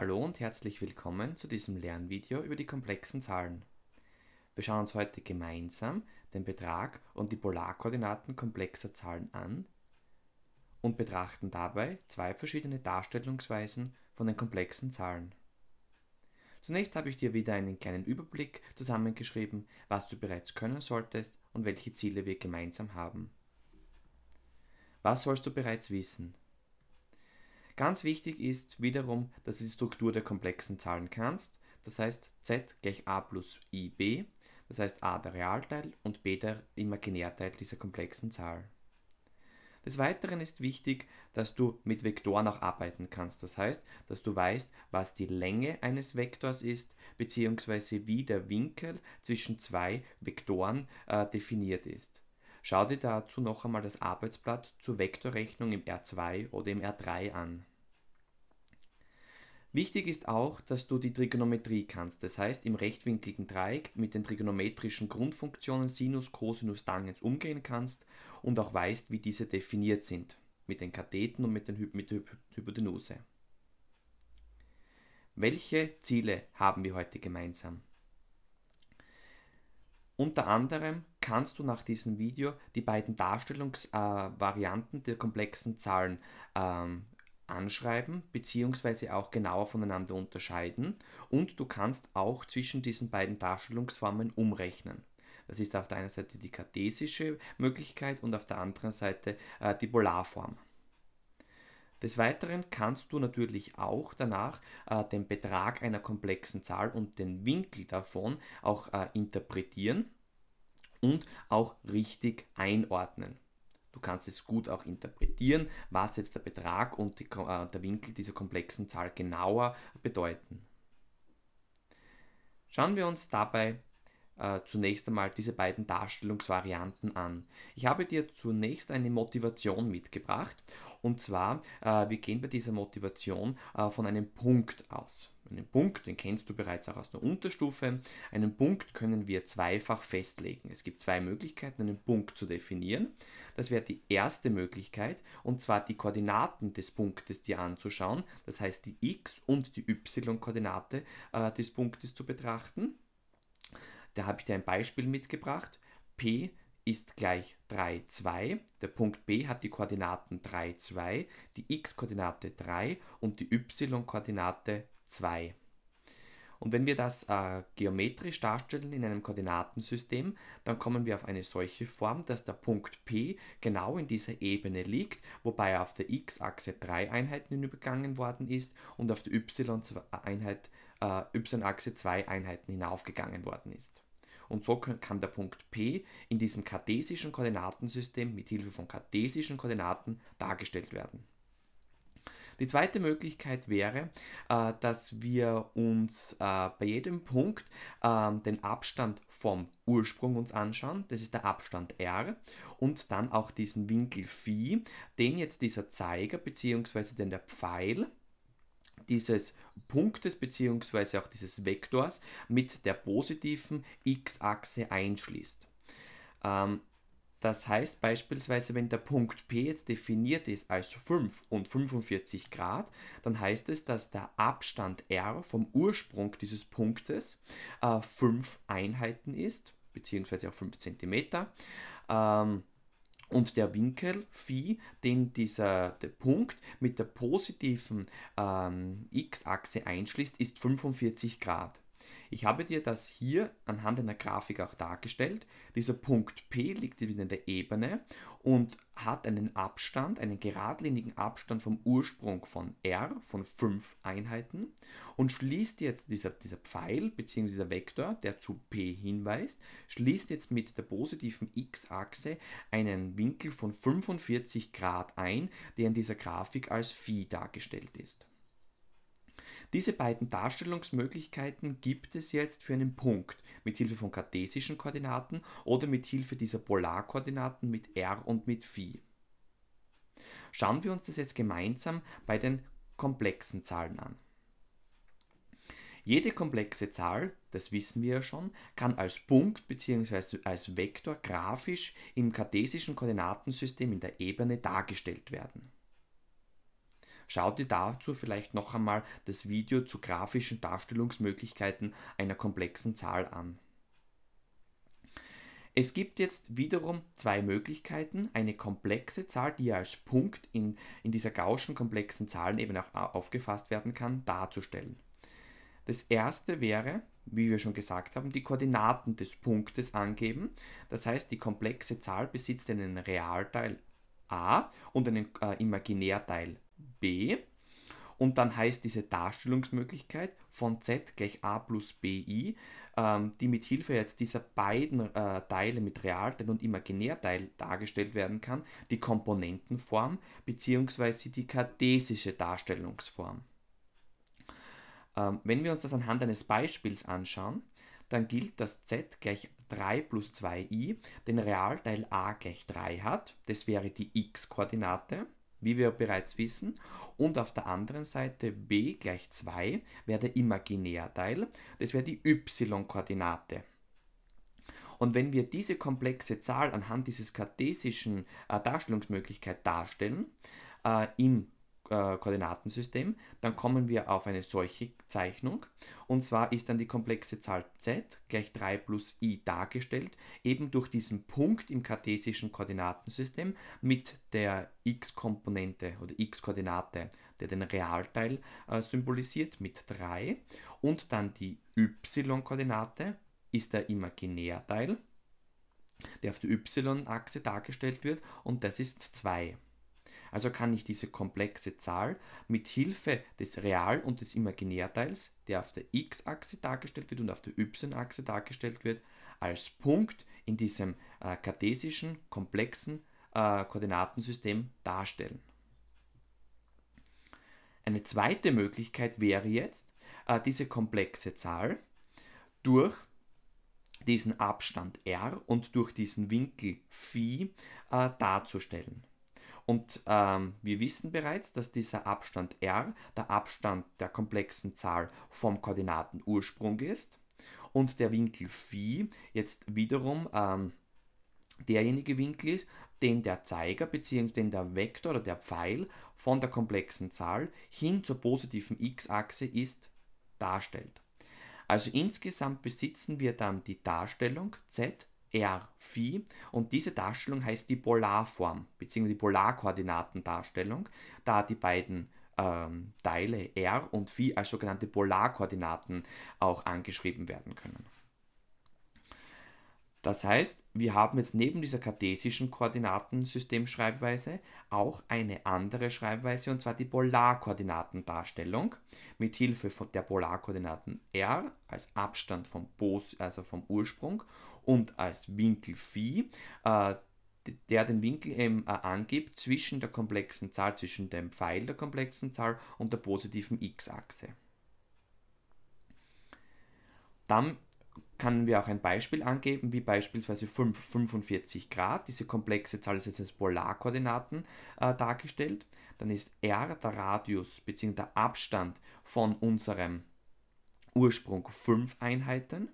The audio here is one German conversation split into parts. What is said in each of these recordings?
Hallo und herzlich willkommen zu diesem Lernvideo über die komplexen Zahlen. Wir schauen uns heute gemeinsam den Betrag und die Polarkoordinaten komplexer Zahlen an und betrachten dabei zwei verschiedene Darstellungsweisen von den komplexen Zahlen. Zunächst habe ich dir wieder einen kleinen Überblick zusammengeschrieben, was du bereits können solltest und welche Ziele wir gemeinsam haben. Was sollst du bereits wissen? Ganz wichtig ist wiederum, dass du die Struktur der komplexen Zahlen kannst. Das heißt z gleich a plus ib. Das heißt a der Realteil und b der Imaginärteil dieser komplexen Zahl. Des Weiteren ist wichtig, dass du mit Vektoren auch arbeiten kannst. Das heißt, dass du weißt, was die Länge eines Vektors ist, beziehungsweise wie der Winkel zwischen zwei Vektoren äh, definiert ist. Schau dir dazu noch einmal das Arbeitsblatt zur Vektorrechnung im R2 oder im R3 an. Wichtig ist auch, dass du die Trigonometrie kannst, das heißt im rechtwinkligen Dreieck mit den trigonometrischen Grundfunktionen Sinus, Cosinus, Tangens umgehen kannst und auch weißt, wie diese definiert sind, mit den Katheten und mit, den Hy mit der Hypotenuse. Welche Ziele haben wir heute gemeinsam? Unter anderem kannst du nach diesem Video die beiden Darstellungsvarianten äh, der komplexen Zahlen ähm, anschreiben bzw. auch genauer voneinander unterscheiden und du kannst auch zwischen diesen beiden Darstellungsformen umrechnen. Das ist auf der einen Seite die kartesische Möglichkeit und auf der anderen Seite äh, die Polarform. Des Weiteren kannst du natürlich auch danach äh, den Betrag einer komplexen Zahl und den Winkel davon auch äh, interpretieren und auch richtig einordnen. Du kannst es gut auch interpretieren, was jetzt der Betrag und die, äh, der Winkel dieser komplexen Zahl genauer bedeuten. Schauen wir uns dabei äh, zunächst einmal diese beiden Darstellungsvarianten an. Ich habe dir zunächst eine Motivation mitgebracht und zwar, äh, wir gehen bei dieser Motivation äh, von einem Punkt aus. Einen Punkt, den kennst du bereits auch aus der Unterstufe. Einen Punkt können wir zweifach festlegen. Es gibt zwei Möglichkeiten, einen Punkt zu definieren. Das wäre die erste Möglichkeit, und zwar die Koordinaten des Punktes dir anzuschauen. Das heißt, die x- und die y-Koordinate äh, des Punktes zu betrachten. Da habe ich dir ein Beispiel mitgebracht. P ist gleich 3, 2. Der Punkt B hat die Koordinaten 3, 2, die x-Koordinate 3 und die y-Koordinate 2. Und wenn wir das äh, geometrisch darstellen in einem Koordinatensystem, dann kommen wir auf eine solche Form, dass der Punkt P genau in dieser Ebene liegt, wobei auf der x-Achse 3 Einheiten hinübergegangen worden ist und auf der äh, y-Achse äh, 2 Einheiten hinaufgegangen worden ist. Und so kann der Punkt P in diesem kartesischen Koordinatensystem mit Hilfe von kartesischen Koordinaten dargestellt werden. Die zweite Möglichkeit wäre, äh, dass wir uns äh, bei jedem Punkt ähm, den Abstand vom Ursprung uns anschauen. Das ist der Abstand r und dann auch diesen Winkel phi, den jetzt dieser Zeiger bzw. den der Pfeil dieses Punktes bzw. auch dieses Vektors mit der positiven x-Achse einschließt. Ähm, das heißt beispielsweise, wenn der Punkt P jetzt definiert ist als 5 und 45 Grad, dann heißt es, dass der Abstand R vom Ursprung dieses Punktes äh, 5 Einheiten ist, beziehungsweise auch 5 Zentimeter. Ähm, und der Winkel Phi, den dieser Punkt mit der positiven ähm, x-Achse einschließt, ist 45 Grad. Ich habe dir das hier anhand einer Grafik auch dargestellt. Dieser Punkt P liegt wieder in der Ebene und hat einen Abstand, einen geradlinigen Abstand vom Ursprung von R von 5 Einheiten und schließt jetzt dieser, dieser Pfeil bzw. dieser Vektor, der zu P hinweist, schließt jetzt mit der positiven X-Achse einen Winkel von 45 Grad ein, der in dieser Grafik als Phi dargestellt ist. Diese beiden Darstellungsmöglichkeiten gibt es jetzt für einen Punkt mit Hilfe von kartesischen Koordinaten oder mit Hilfe dieser Polarkoordinaten mit r und mit phi. Schauen wir uns das jetzt gemeinsam bei den komplexen Zahlen an. Jede komplexe Zahl, das wissen wir ja schon, kann als Punkt bzw. als Vektor grafisch im kartesischen Koordinatensystem in der Ebene dargestellt werden. Schau dir dazu vielleicht noch einmal das Video zu grafischen Darstellungsmöglichkeiten einer komplexen Zahl an. Es gibt jetzt wiederum zwei Möglichkeiten, eine komplexe Zahl, die als Punkt in, in dieser gaußschen komplexen Zahlenebene auch äh, aufgefasst werden kann, darzustellen. Das erste wäre, wie wir schon gesagt haben, die Koordinaten des Punktes angeben. Das heißt, die komplexe Zahl besitzt einen Realteil a und einen äh, Imaginärteil b. Und dann heißt diese Darstellungsmöglichkeit von z gleich a plus bi, ähm, die mit Hilfe jetzt dieser beiden äh, Teile mit Realteil und Imaginärteil dargestellt werden kann, die Komponentenform bzw. die kartesische Darstellungsform. Ähm, wenn wir uns das anhand eines Beispiels anschauen, dann gilt, dass z gleich 3 plus 2i den Realteil a gleich 3 hat, das wäre die x-Koordinate wie wir bereits wissen. Und auf der anderen Seite b gleich 2 wäre der Imaginärteil, das wäre die y-Koordinate. Und wenn wir diese komplexe Zahl anhand dieses kartesischen äh, Darstellungsmöglichkeit darstellen, äh, im äh, Koordinatensystem, dann kommen wir auf eine solche Zeichnung. Und zwar ist dann die komplexe Zahl z gleich 3 plus i dargestellt, eben durch diesen Punkt im kartesischen Koordinatensystem mit der x-Komponente oder x-Koordinate, der den Realteil äh, symbolisiert, mit 3. Und dann die y-Koordinate ist der Imaginärteil, der auf der y-Achse dargestellt wird und das ist 2. Also kann ich diese komplexe Zahl mit Hilfe des Real- und des Imaginärteils, der auf der x-Achse dargestellt wird und auf der y-Achse dargestellt wird, als Punkt in diesem äh, kartesischen, komplexen äh, Koordinatensystem darstellen. Eine zweite Möglichkeit wäre jetzt, äh, diese komplexe Zahl durch diesen Abstand r und durch diesen Winkel phi äh, darzustellen. Und ähm, wir wissen bereits, dass dieser Abstand r der Abstand der komplexen Zahl vom Koordinatenursprung ist und der Winkel phi jetzt wiederum ähm, derjenige Winkel ist, den der Zeiger bzw. der Vektor oder der Pfeil von der komplexen Zahl hin zur positiven x-Achse ist darstellt. Also insgesamt besitzen wir dann die Darstellung z R phi und diese Darstellung heißt die Polarform bzw. die Polarkoordinatendarstellung, da die beiden ähm, Teile R und Phi als sogenannte Polarkoordinaten auch angeschrieben werden können. Das heißt, wir haben jetzt neben dieser kartesischen Koordinatensystemschreibweise auch eine andere Schreibweise und zwar die Polarkoordinatendarstellung mit Hilfe der Polarkoordinaten R als Abstand vom, Bos, also vom Ursprung und als Winkel phi, äh, der den Winkel m äh, angibt zwischen der komplexen Zahl, zwischen dem Pfeil der komplexen Zahl und der positiven x-Achse. Dann können wir auch ein Beispiel angeben, wie beispielsweise 5, 45 Grad. Diese komplexe Zahl ist jetzt als Polarkoordinaten äh, dargestellt. Dann ist r der Radius bzw. der Abstand von unserem Ursprung 5 Einheiten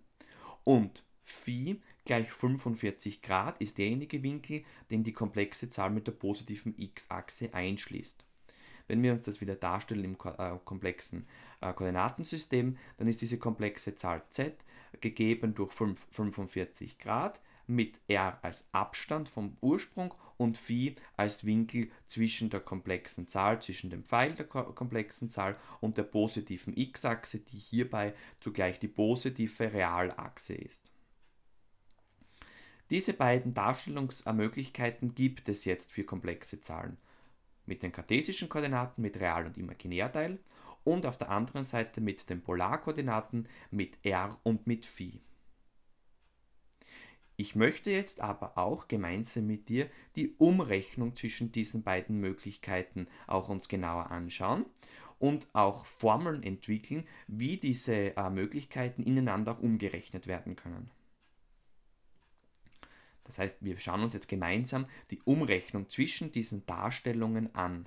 und Phi gleich 45 Grad ist derjenige Winkel, den die komplexe Zahl mit der positiven x-Achse einschließt. Wenn wir uns das wieder darstellen im äh, komplexen äh, Koordinatensystem, dann ist diese komplexe Zahl z gegeben durch 5, 45 Grad mit r als Abstand vom Ursprung und phi als Winkel zwischen der komplexen Zahl, zwischen dem Pfeil der komplexen Zahl und der positiven x-Achse, die hierbei zugleich die positive Realachse ist. Diese beiden Darstellungsmöglichkeiten gibt es jetzt für komplexe Zahlen. Mit den kartesischen Koordinaten mit Real- und Imaginärteil und auf der anderen Seite mit den Polarkoordinaten mit R und mit Phi. Ich möchte jetzt aber auch gemeinsam mit dir die Umrechnung zwischen diesen beiden Möglichkeiten auch uns genauer anschauen und auch Formeln entwickeln, wie diese äh, Möglichkeiten ineinander umgerechnet werden können. Das heißt, wir schauen uns jetzt gemeinsam die Umrechnung zwischen diesen Darstellungen an.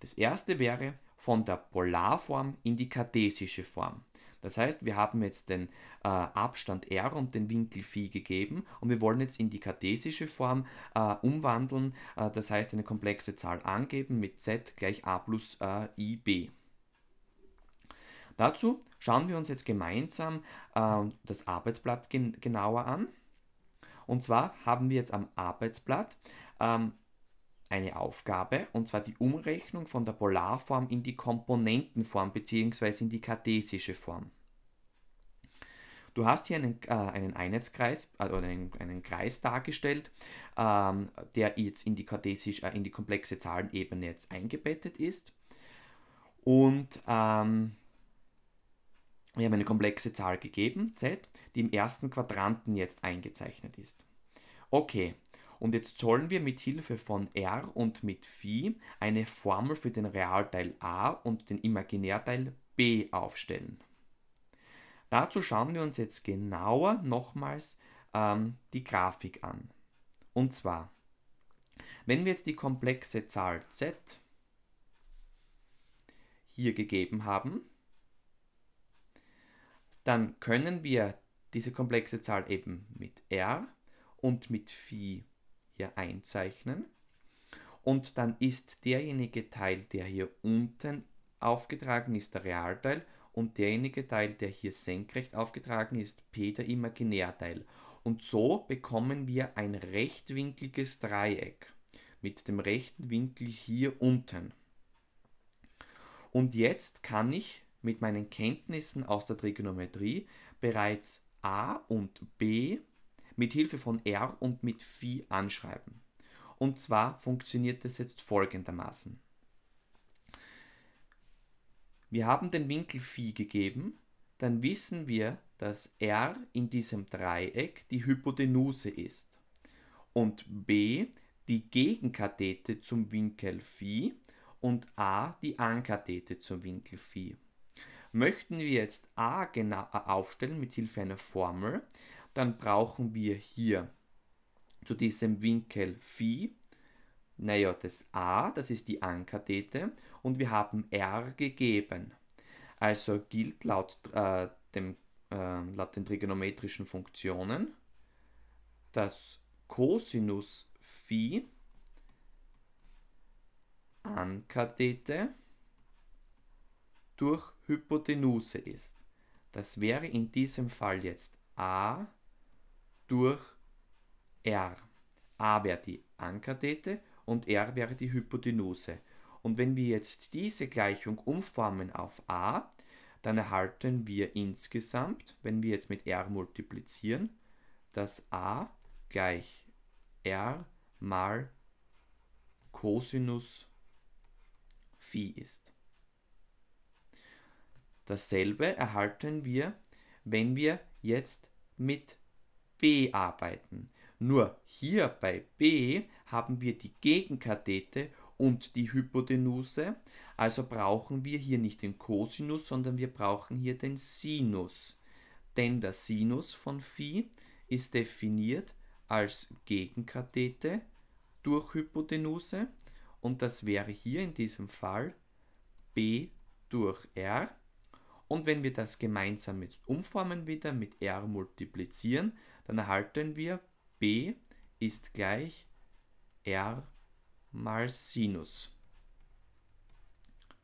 Das erste wäre von der Polarform in die kartesische Form. Das heißt, wir haben jetzt den äh, Abstand r und den Winkel phi gegeben und wir wollen jetzt in die kartesische Form äh, umwandeln, äh, das heißt eine komplexe Zahl angeben mit z gleich a plus äh, ib. Dazu Schauen wir uns jetzt gemeinsam äh, das Arbeitsblatt gen genauer an. Und zwar haben wir jetzt am Arbeitsblatt ähm, eine Aufgabe, und zwar die Umrechnung von der Polarform in die Komponentenform bzw. in die kartesische Form. Du hast hier einen, äh, einen Einheitskreis äh, also oder einen, einen, Kreis dargestellt, ähm, der jetzt in die, äh, in die komplexe Zahlenebene jetzt eingebettet ist. Und ähm, wir haben eine komplexe Zahl gegeben, z, die im ersten Quadranten jetzt eingezeichnet ist. Okay, und jetzt sollen wir mit Hilfe von r und mit phi eine Formel für den Realteil a und den Imaginärteil b aufstellen. Dazu schauen wir uns jetzt genauer nochmals ähm, die Grafik an. Und zwar, wenn wir jetzt die komplexe Zahl z hier gegeben haben, dann können wir diese komplexe Zahl eben mit r und mit phi hier einzeichnen. Und dann ist derjenige Teil, der hier unten aufgetragen ist, der Realteil und derjenige Teil, der hier senkrecht aufgetragen ist, p der Imaginärteil. Und so bekommen wir ein rechtwinkliges Dreieck mit dem rechten Winkel hier unten. Und jetzt kann ich mit meinen Kenntnissen aus der Trigonometrie bereits a und b mit Hilfe von r und mit phi anschreiben. Und zwar funktioniert das jetzt folgendermaßen. Wir haben den Winkel phi gegeben, dann wissen wir, dass r in diesem Dreieck die Hypotenuse ist und b die Gegenkathete zum Winkel phi und a die Ankathete zum Winkel phi. Möchten wir jetzt a genau aufstellen mit Hilfe einer Formel, dann brauchen wir hier zu diesem Winkel phi, naja, das a, das ist die Ankathete, und wir haben r gegeben. Also gilt laut, äh, dem, äh, laut den trigonometrischen Funktionen, dass Cosinus phi Ankathete durch Hypotenuse ist. Das wäre in diesem Fall jetzt a durch r. a wäre die Ankathete und r wäre die Hypotenuse. Und wenn wir jetzt diese Gleichung umformen auf a, dann erhalten wir insgesamt, wenn wir jetzt mit r multiplizieren, dass a gleich r mal Cosinus Phi ist. Dasselbe erhalten wir, wenn wir jetzt mit b arbeiten. Nur hier bei b haben wir die Gegenkathete und die Hypotenuse, also brauchen wir hier nicht den Cosinus, sondern wir brauchen hier den Sinus. Denn der Sinus von phi ist definiert als Gegenkathete durch Hypotenuse und das wäre hier in diesem Fall b durch r und wenn wir das gemeinsam jetzt umformen wieder mit r multiplizieren, dann erhalten wir b ist gleich r mal Sinus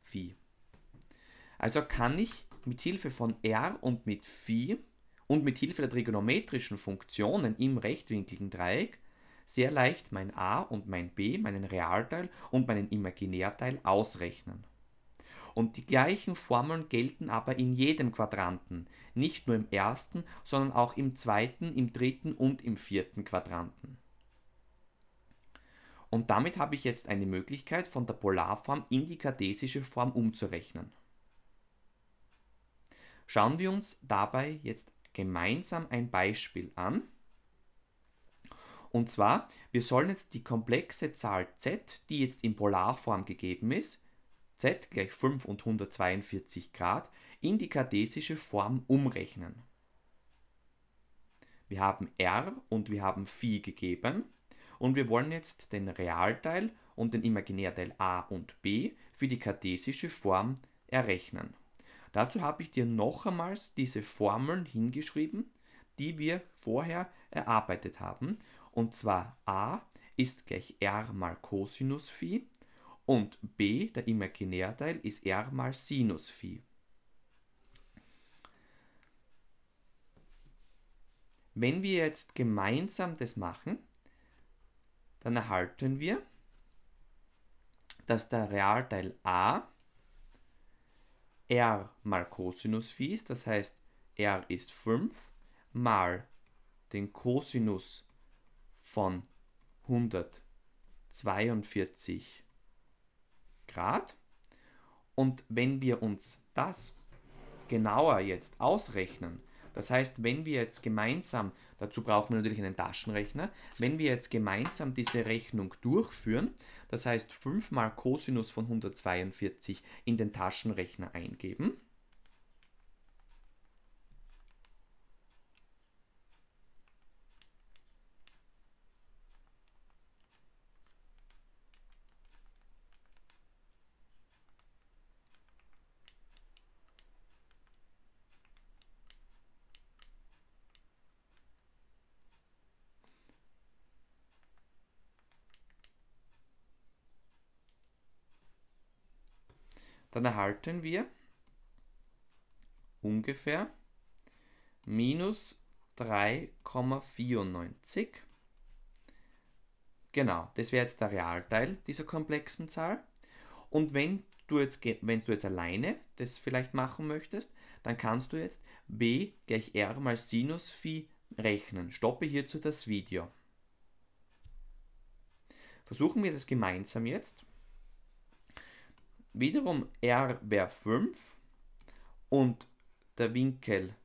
phi. Also kann ich mit Hilfe von r und mit phi und mit Hilfe der trigonometrischen Funktionen im rechtwinkligen Dreieck sehr leicht mein a und mein b, meinen Realteil und meinen Imaginärteil ausrechnen. Und die gleichen Formeln gelten aber in jedem Quadranten, nicht nur im ersten, sondern auch im zweiten, im dritten und im vierten Quadranten. Und damit habe ich jetzt eine Möglichkeit, von der Polarform in die kartesische Form umzurechnen. Schauen wir uns dabei jetzt gemeinsam ein Beispiel an. Und zwar, wir sollen jetzt die komplexe Zahl z, die jetzt in Polarform gegeben ist, z gleich 5 und 142 Grad in die kartesische Form umrechnen. Wir haben r und wir haben phi gegeben und wir wollen jetzt den Realteil und den Imaginärteil a und b für die kartesische Form errechnen. Dazu habe ich dir noch einmal diese Formeln hingeschrieben, die wir vorher erarbeitet haben. Und zwar a ist gleich r mal Cosinus phi und b, der Imaginärteil, ist r mal Sinus Phi. Wenn wir jetzt gemeinsam das machen, dann erhalten wir, dass der Realteil a r mal Cosinus Phi ist, das heißt r ist 5 mal den Cosinus von 142 Grad. Und wenn wir uns das genauer jetzt ausrechnen, das heißt, wenn wir jetzt gemeinsam, dazu brauchen wir natürlich einen Taschenrechner, wenn wir jetzt gemeinsam diese Rechnung durchführen, das heißt 5 mal Cosinus von 142 in den Taschenrechner eingeben, dann erhalten wir ungefähr minus 3,94. Genau, das wäre jetzt der Realteil dieser komplexen Zahl. Und wenn du jetzt, wenn du jetzt alleine das vielleicht machen möchtest, dann kannst du jetzt b gleich r mal Sinus phi rechnen. Stoppe hierzu das Video. Versuchen wir das gemeinsam jetzt. Wiederum R wäre 5 und der Winkel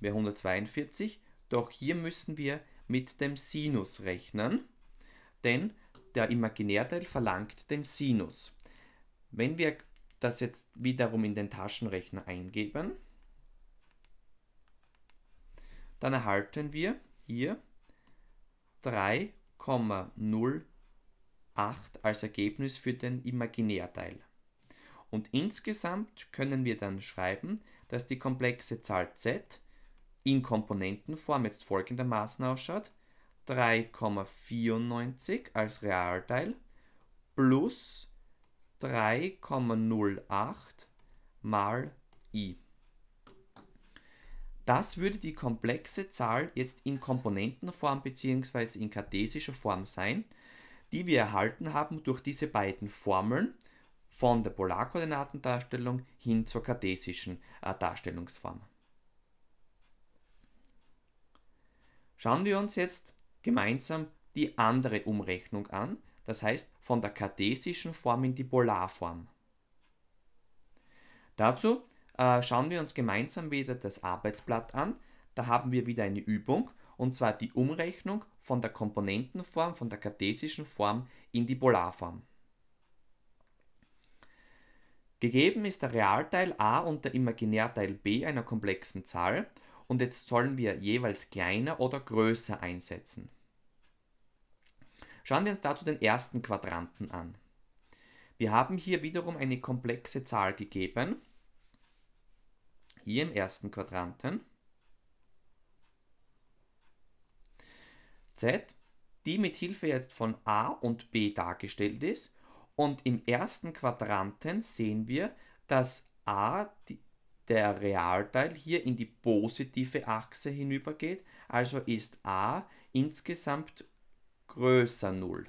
wäre 142. Doch hier müssen wir mit dem Sinus rechnen, denn der Imaginärteil verlangt den Sinus. Wenn wir das jetzt wiederum in den Taschenrechner eingeben, dann erhalten wir hier 3,08 als Ergebnis für den Imaginärteil. Und insgesamt können wir dann schreiben, dass die komplexe Zahl z in Komponentenform jetzt folgendermaßen ausschaut. 3,94 als Realteil plus 3,08 mal i. Das würde die komplexe Zahl jetzt in Komponentenform bzw. in kartesischer Form sein, die wir erhalten haben durch diese beiden Formeln von der Polarkoordinatendarstellung hin zur kartesischen äh, Darstellungsform. Schauen wir uns jetzt gemeinsam die andere Umrechnung an, das heißt von der kartesischen Form in die Polarform. Dazu äh, schauen wir uns gemeinsam wieder das Arbeitsblatt an. Da haben wir wieder eine Übung und zwar die Umrechnung von der Komponentenform, von der kartesischen Form in die Polarform. Gegeben ist der Realteil a und der Imaginärteil b einer komplexen Zahl und jetzt sollen wir jeweils kleiner oder größer einsetzen. Schauen wir uns dazu den ersten Quadranten an. Wir haben hier wiederum eine komplexe Zahl gegeben, hier im ersten Quadranten, z, die mit Hilfe jetzt von a und b dargestellt ist und im ersten Quadranten sehen wir, dass a die, der Realteil hier in die positive Achse hinübergeht, also ist a insgesamt größer 0.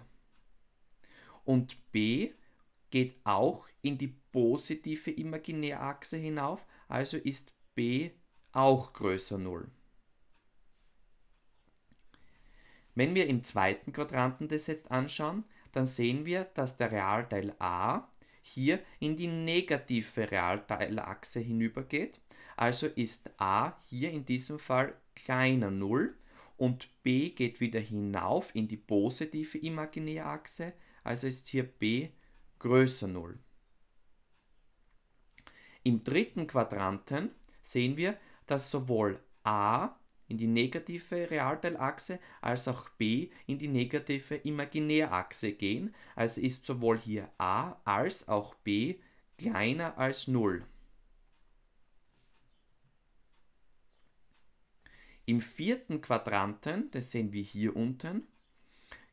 Und b geht auch in die positive Imaginärachse hinauf, also ist b auch größer 0. Wenn wir im zweiten Quadranten das jetzt anschauen, dann sehen wir, dass der Realteil a hier in die negative Realteilachse hinübergeht. Also ist a hier in diesem Fall kleiner 0 und b geht wieder hinauf in die positive Imaginärachse, also ist hier b größer 0. Im dritten Quadranten sehen wir, dass sowohl a in die negative Realteilachse als auch b in die negative Imaginärachse gehen, also ist sowohl hier a als auch b kleiner als 0. Im vierten Quadranten, das sehen wir hier unten,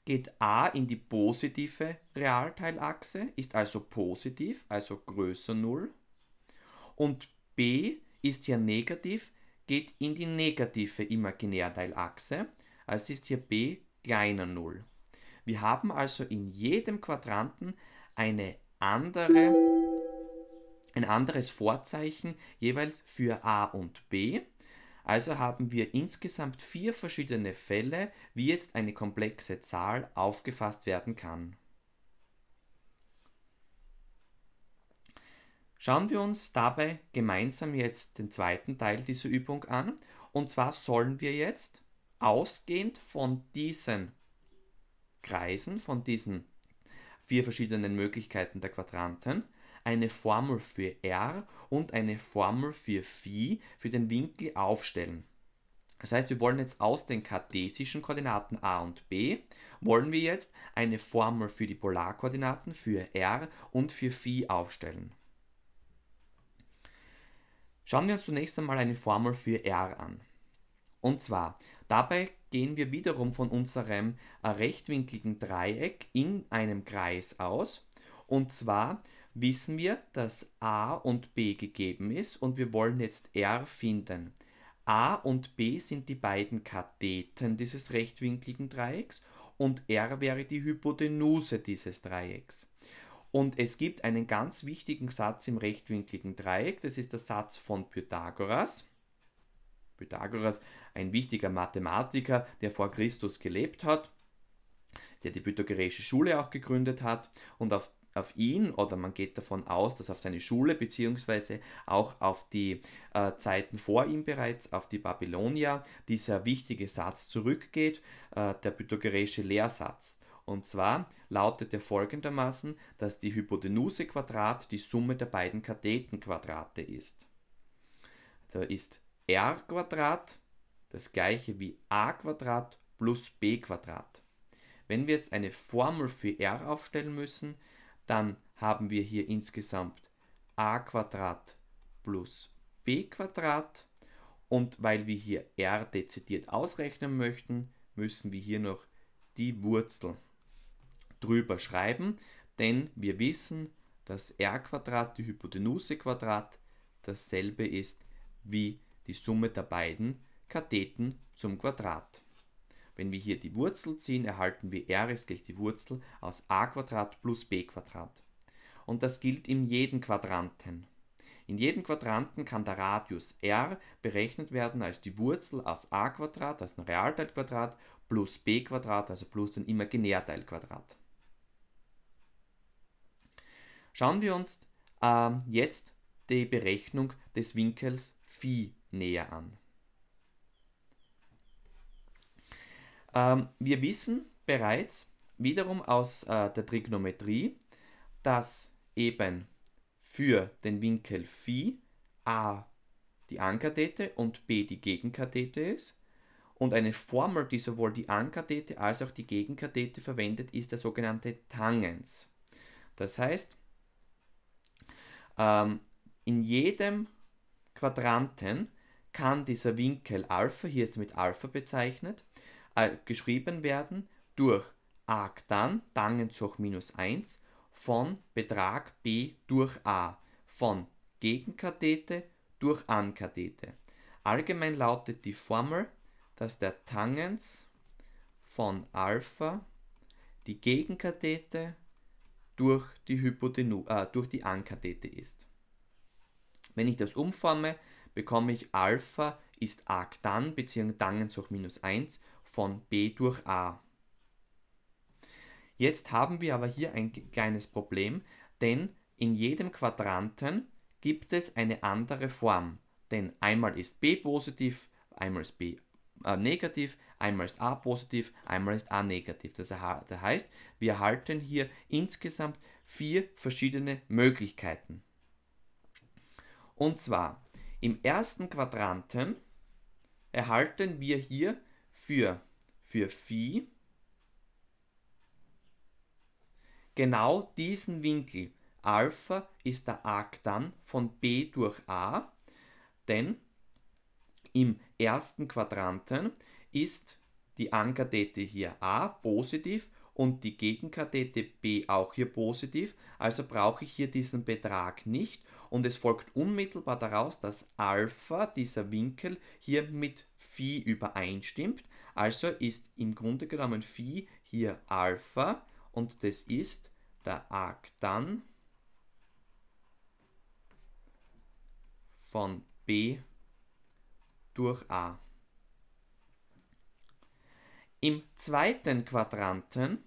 geht a in die positive Realteilachse, ist also positiv, also größer 0 und b ist hier negativ, geht in die negative Imaginärteilachse, also ist hier b kleiner 0. Wir haben also in jedem Quadranten eine andere, ein anderes Vorzeichen jeweils für a und b. Also haben wir insgesamt vier verschiedene Fälle, wie jetzt eine komplexe Zahl aufgefasst werden kann. Schauen wir uns dabei gemeinsam jetzt den zweiten Teil dieser Übung an. Und zwar sollen wir jetzt ausgehend von diesen Kreisen, von diesen vier verschiedenen Möglichkeiten der Quadranten, eine Formel für R und eine Formel für Phi für den Winkel aufstellen. Das heißt, wir wollen jetzt aus den kartesischen Koordinaten a und b, wollen wir jetzt eine Formel für die Polarkoordinaten für r und für phi aufstellen. Schauen wir uns zunächst einmal eine Formel für R an. Und zwar, dabei gehen wir wiederum von unserem äh, rechtwinkligen Dreieck in einem Kreis aus. Und zwar wissen wir, dass a und b gegeben ist und wir wollen jetzt r finden. a und b sind die beiden Katheten dieses rechtwinkligen Dreiecks und r wäre die Hypotenuse dieses Dreiecks. Und es gibt einen ganz wichtigen Satz im rechtwinkligen Dreieck, das ist der Satz von Pythagoras. Pythagoras, ein wichtiger Mathematiker, der vor Christus gelebt hat, der die pythagoreische Schule auch gegründet hat und auf, auf ihn, oder man geht davon aus, dass auf seine Schule beziehungsweise auch auf die äh, Zeiten vor ihm bereits, auf die Babylonier, dieser wichtige Satz zurückgeht, äh, der pythagoreische Lehrsatz. Und zwar lautet er folgendermaßen, dass die Hypotenuse Quadrat die Summe der beiden Kathetenquadrate ist. Da ist r Quadrat das gleiche wie a Quadrat plus b Quadrat. Wenn wir jetzt eine Formel für r aufstellen müssen, dann haben wir hier insgesamt a Quadrat plus b Quadrat und weil wir hier r dezidiert ausrechnen möchten, müssen wir hier noch die Wurzel drüber schreiben, denn wir wissen, dass r die Hypotenuse Quadrat dasselbe ist wie die Summe der beiden Katheten zum Quadrat. Wenn wir hier die Wurzel ziehen, erhalten wir r ist gleich die Wurzel aus a plus b. Und das gilt in jedem Quadranten. In jedem Quadranten kann der Radius r berechnet werden als die Wurzel aus a, also ein Realteilquadrat, plus b, also plus ein Imaginärteilquadrat. Schauen wir uns ähm, jetzt die Berechnung des Winkels Phi näher an. Ähm, wir wissen bereits wiederum aus äh, der Trigonometrie, dass eben für den Winkel Phi a die Ankathete und b die Gegenkathete ist. Und eine Formel, die sowohl die Ankathete als auch die Gegenkathete verwendet, ist der sogenannte Tangens. Das heißt, ähm, in jedem Quadranten kann dieser Winkel Alpha, hier ist er mit Alpha bezeichnet, äh, geschrieben werden durch Arctan, Tangenzug minus 1, von Betrag B durch A, von Gegenkathete durch Ankathete. Allgemein lautet die Formel, dass der Tangens von Alpha die Gegenkathete durch die, Hypotenu äh, durch die Ankathete ist. Wenn ich das umforme, bekomme ich Alpha ist Arctan bzw. Tangens hoch minus 1 von B durch A. Jetzt haben wir aber hier ein kleines Problem, denn in jedem Quadranten gibt es eine andere Form. Denn einmal ist b positiv, einmal ist b äh, negativ, einmal ist a positiv, einmal ist a negativ. Das heißt, wir erhalten hier insgesamt vier verschiedene Möglichkeiten. Und zwar im ersten Quadranten erhalten wir hier für, für phi genau diesen Winkel. Alpha ist der Arc dann von b durch a, denn im ersten Quadranten ist die Ankathete hier a positiv und die Gegenkathete b auch hier positiv, also brauche ich hier diesen Betrag nicht und es folgt unmittelbar daraus, dass Alpha, dieser Winkel, hier mit Phi übereinstimmt, also ist im Grunde genommen Phi hier Alpha und das ist der Arctan von B durch a. Im zweiten Quadranten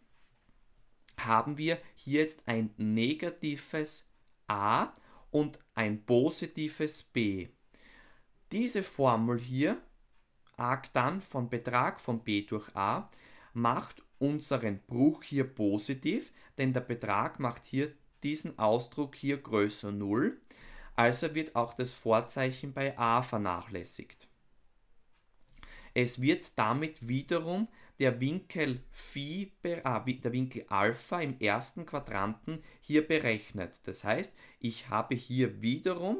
haben wir hier jetzt ein negatives a und ein positives b. Diese Formel hier, arg dann von Betrag von b durch a, macht unseren Bruch hier positiv, denn der Betrag macht hier diesen Ausdruck hier größer 0, also wird auch das Vorzeichen bei a vernachlässigt. Es wird damit wiederum der Winkel, Phi, ah, der Winkel Alpha im ersten Quadranten hier berechnet. Das heißt, ich habe hier wiederum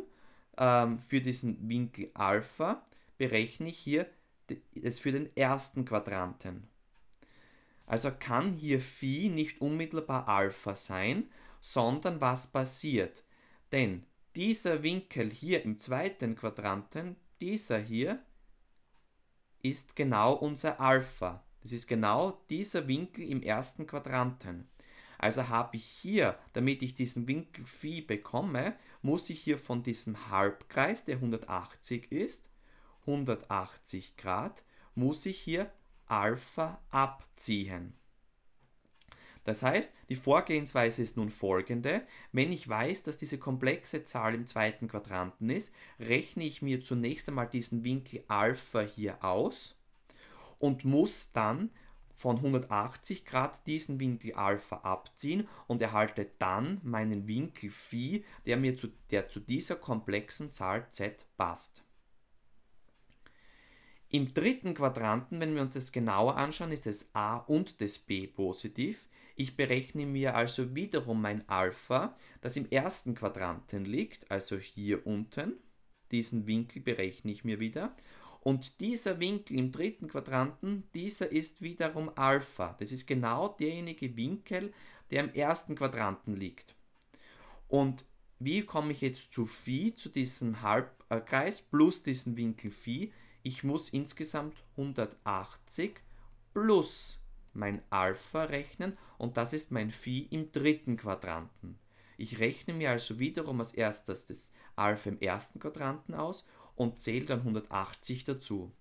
ähm, für diesen Winkel Alpha berechne ich hier es für den ersten Quadranten. Also kann hier Phi nicht unmittelbar Alpha sein, sondern was passiert? Denn dieser Winkel hier im zweiten Quadranten, dieser hier, ist genau unser Alpha. Das ist genau dieser Winkel im ersten Quadranten. Also habe ich hier, damit ich diesen Winkel Phi bekomme, muss ich hier von diesem Halbkreis, der 180 ist, 180 Grad, muss ich hier Alpha abziehen. Das heißt, die Vorgehensweise ist nun folgende. Wenn ich weiß, dass diese komplexe Zahl im zweiten Quadranten ist, rechne ich mir zunächst einmal diesen Winkel Alpha hier aus und muss dann von 180 Grad diesen Winkel Alpha abziehen und erhalte dann meinen Winkel Phi, der mir zu, der zu dieser komplexen Zahl z passt. Im dritten Quadranten, wenn wir uns das genauer anschauen, ist das a und das b positiv. Ich berechne mir also wiederum mein Alpha, das im ersten Quadranten liegt, also hier unten. Diesen Winkel berechne ich mir wieder. Und dieser Winkel im dritten Quadranten, dieser ist wiederum Alpha. Das ist genau derjenige Winkel, der im ersten Quadranten liegt. Und wie komme ich jetzt zu Phi, zu diesem Halbkreis plus diesen Winkel Phi? Ich muss insgesamt 180 plus mein Alpha rechnen und das ist mein Phi im dritten Quadranten. Ich rechne mir also wiederum als erstes das Alpha im ersten Quadranten aus und zähle dann 180 dazu.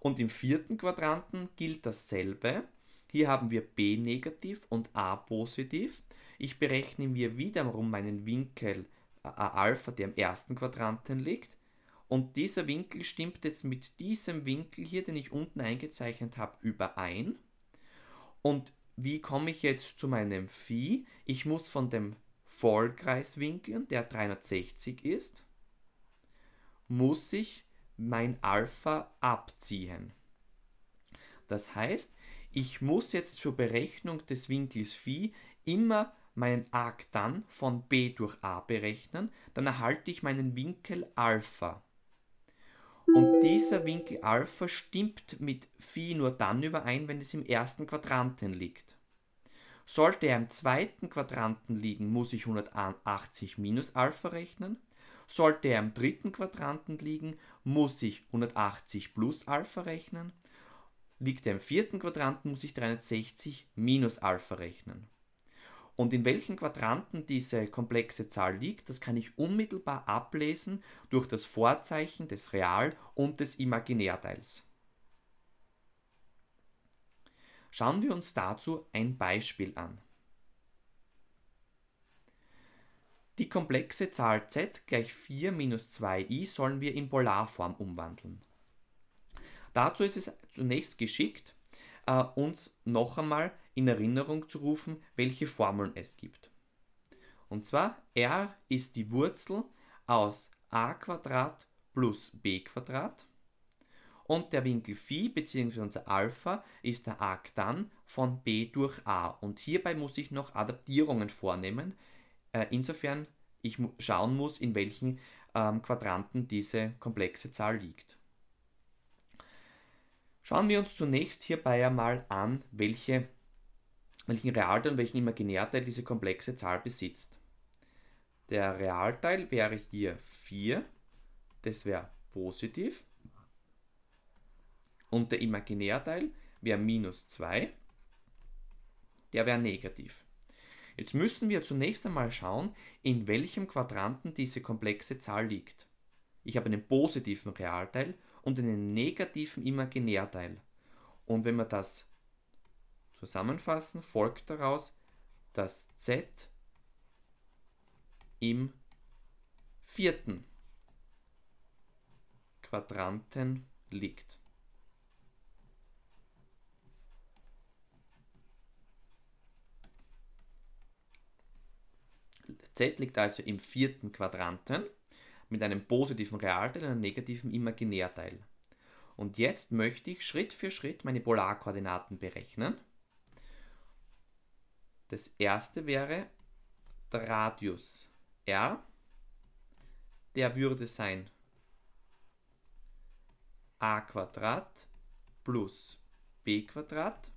Und im vierten Quadranten gilt dasselbe. Hier haben wir b negativ und a positiv. Ich berechne mir wiederum meinen Winkel äh, a Alpha, der im ersten Quadranten liegt. Und dieser Winkel stimmt jetzt mit diesem Winkel hier, den ich unten eingezeichnet habe, überein. Und wie komme ich jetzt zu meinem Phi? Ich muss von dem Vollkreiswinkel, der 360 ist, muss ich mein Alpha abziehen. Das heißt, ich muss jetzt zur Berechnung des Winkels Phi immer meinen Arc dann von B durch A berechnen, dann erhalte ich meinen Winkel Alpha. Und dieser Winkel Alpha stimmt mit Phi nur dann überein, wenn es im ersten Quadranten liegt. Sollte er im zweiten Quadranten liegen, muss ich 180 minus Alpha rechnen. Sollte er im dritten Quadranten liegen, muss ich 180 plus Alpha rechnen. Liegt er im vierten Quadranten, muss ich 360 minus Alpha rechnen. Und in welchen Quadranten diese komplexe Zahl liegt, das kann ich unmittelbar ablesen durch das Vorzeichen des Real- und des Imaginärteils. Schauen wir uns dazu ein Beispiel an. Die komplexe Zahl z gleich 4 minus 2i sollen wir in Polarform umwandeln. Dazu ist es zunächst geschickt, äh, uns noch einmal in Erinnerung zu rufen, welche Formeln es gibt. Und zwar r ist die Wurzel aus a plus b und der Winkel phi bzw. Alpha ist der Arktan von b durch a. Und hierbei muss ich noch Adaptierungen vornehmen, äh, insofern ich schauen muss, in welchen ähm, Quadranten diese komplexe Zahl liegt. Schauen wir uns zunächst hierbei einmal an, welche welchen Realteil und welchen Imaginärteil diese komplexe Zahl besitzt. Der Realteil wäre hier 4, das wäre positiv. Und der Imaginärteil wäre minus 2, der wäre negativ. Jetzt müssen wir zunächst einmal schauen, in welchem Quadranten diese komplexe Zahl liegt. Ich habe einen positiven Realteil und einen negativen Imaginärteil. Und wenn man das Zusammenfassen folgt daraus, dass z im vierten Quadranten liegt. Z liegt also im vierten Quadranten mit einem positiven Realteil und einem negativen Imaginärteil. Und jetzt möchte ich Schritt für Schritt meine Polarkoordinaten berechnen. Das erste wäre der Radius r, der würde sein a Quadrat plus b Quadrat.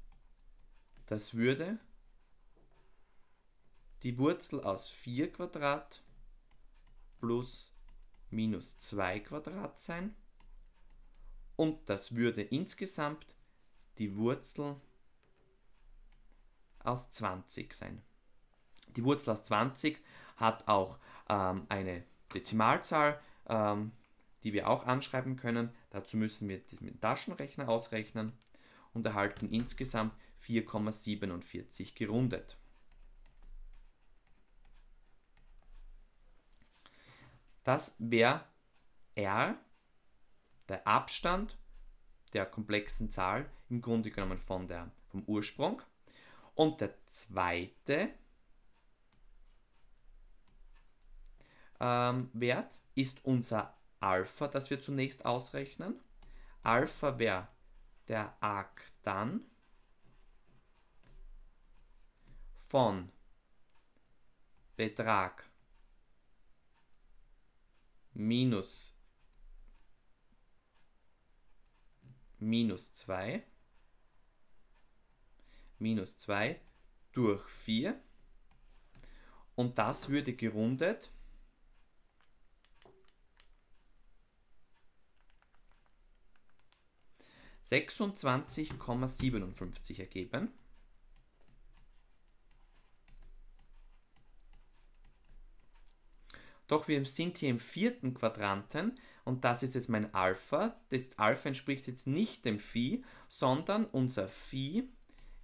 Das würde die Wurzel aus 4 Quadrat plus minus 2 Quadrat sein. Und das würde insgesamt die Wurzel aus 20 sein. Die Wurzel aus 20 hat auch ähm, eine Dezimalzahl, ähm, die wir auch anschreiben können. Dazu müssen wir den Taschenrechner ausrechnen und erhalten insgesamt 4,47 gerundet. Das wäre r, der Abstand der komplexen Zahl, im Grunde genommen von der, vom Ursprung. Und der zweite ähm, Wert ist unser Alpha, das wir zunächst ausrechnen. Alpha wäre der dann von Betrag minus minus 2 minus 2 durch 4. Und das würde gerundet sechsundzwanzig ergeben. Doch wir sind hier im vierten Quadranten und das ist jetzt mein Alpha. Das Alpha entspricht jetzt nicht dem Phi, sondern unser Phi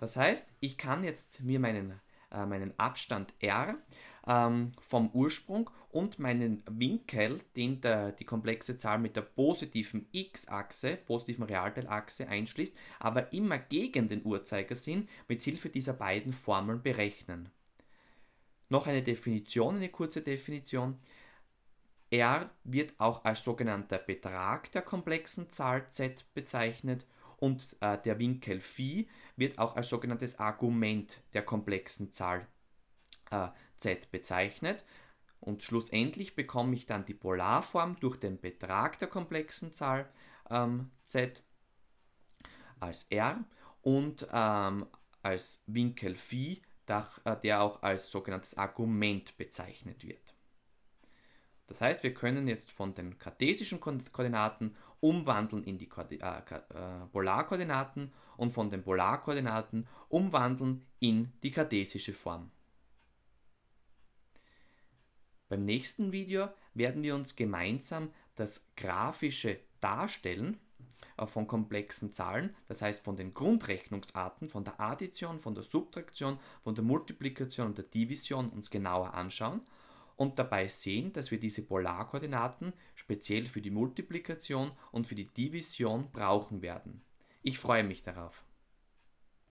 Das heißt, ich kann jetzt mir meinen, äh, meinen Abstand r ähm, vom Ursprung und meinen Winkel, den der, die komplexe Zahl mit der positiven x-Achse, positiven Realteilachse einschließt, aber immer gegen den Uhrzeigersinn mit Hilfe dieser beiden Formeln berechnen. Noch eine Definition, eine kurze Definition. R wird auch als sogenannter Betrag der komplexen Zahl z bezeichnet und äh, der Winkel Phi wird auch als sogenanntes Argument der komplexen Zahl äh, z bezeichnet. Und schlussendlich bekomme ich dann die Polarform durch den Betrag der komplexen Zahl ähm, z als r und ähm, als Winkel Phi, äh, der auch als sogenanntes Argument bezeichnet wird. Das heißt, wir können jetzt von den kartesischen Koordinaten umwandeln in die Koordi äh, äh, Polarkoordinaten und von den Polarkoordinaten umwandeln in die kartesische Form. Beim nächsten Video werden wir uns gemeinsam das grafische Darstellen äh, von komplexen Zahlen, das heißt von den Grundrechnungsarten, von der Addition, von der Subtraktion, von der Multiplikation und der Division uns genauer anschauen und dabei sehen, dass wir diese Polarkoordinaten speziell für die Multiplikation und für die Division brauchen werden. Ich freue mich darauf.